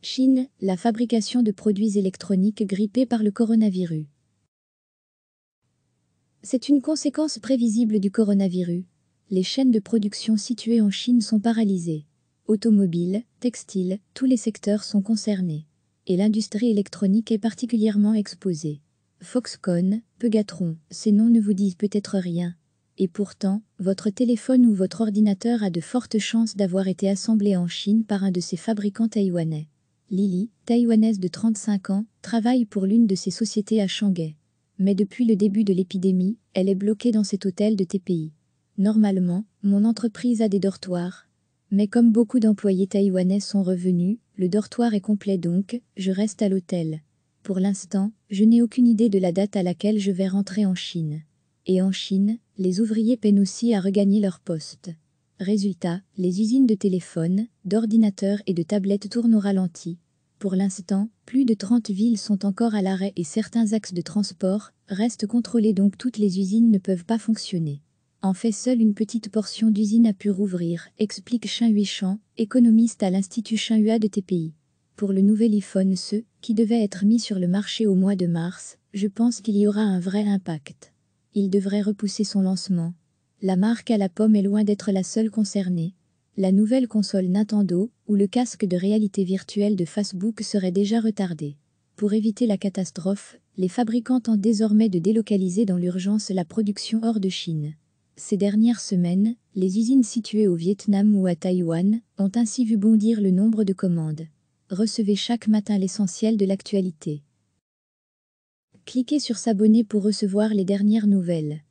Chine, la fabrication de produits électroniques grippés par le coronavirus. C'est une conséquence prévisible du coronavirus. Les chaînes de production situées en Chine sont paralysées. Automobiles, textiles, tous les secteurs sont concernés. Et l'industrie électronique est particulièrement exposée. Foxconn, Pegatron, ces noms ne vous disent peut-être rien. Et pourtant, votre téléphone ou votre ordinateur a de fortes chances d'avoir été assemblé en Chine par un de ces fabricants taïwanais. Lily, taïwanaise de 35 ans, travaille pour l'une de ses sociétés à Shanghai. Mais depuis le début de l'épidémie, elle est bloquée dans cet hôtel de TPI. Normalement, mon entreprise a des dortoirs. Mais comme beaucoup d'employés taïwanais sont revenus, le dortoir est complet donc, je reste à l'hôtel. Pour l'instant, je n'ai aucune idée de la date à laquelle je vais rentrer en Chine. Et en Chine, les ouvriers peinent aussi à regagner leur poste. Résultat, les usines de téléphones, d'ordinateurs et de tablettes tournent au ralenti. Pour l'instant, plus de 30 villes sont encore à l'arrêt et certains axes de transport restent contrôlés donc toutes les usines ne peuvent pas fonctionner. En fait, seule une petite portion d'usine a pu rouvrir, explique Chin Huichan, économiste à l'Institut Chinhua de TPI. Pour le nouvel iPhone SE, qui devait être mis sur le marché au mois de mars, je pense qu'il y aura un vrai impact. Il devrait repousser son lancement, la marque à la pomme est loin d'être la seule concernée. La nouvelle console Nintendo, ou le casque de réalité virtuelle de Facebook serait déjà retardée. Pour éviter la catastrophe, les fabricants tentent désormais de délocaliser dans l'urgence la production hors de Chine. Ces dernières semaines, les usines situées au Vietnam ou à Taïwan ont ainsi vu bondir le nombre de commandes. Recevez chaque matin l'essentiel de l'actualité. Cliquez sur S'abonner pour recevoir les dernières nouvelles.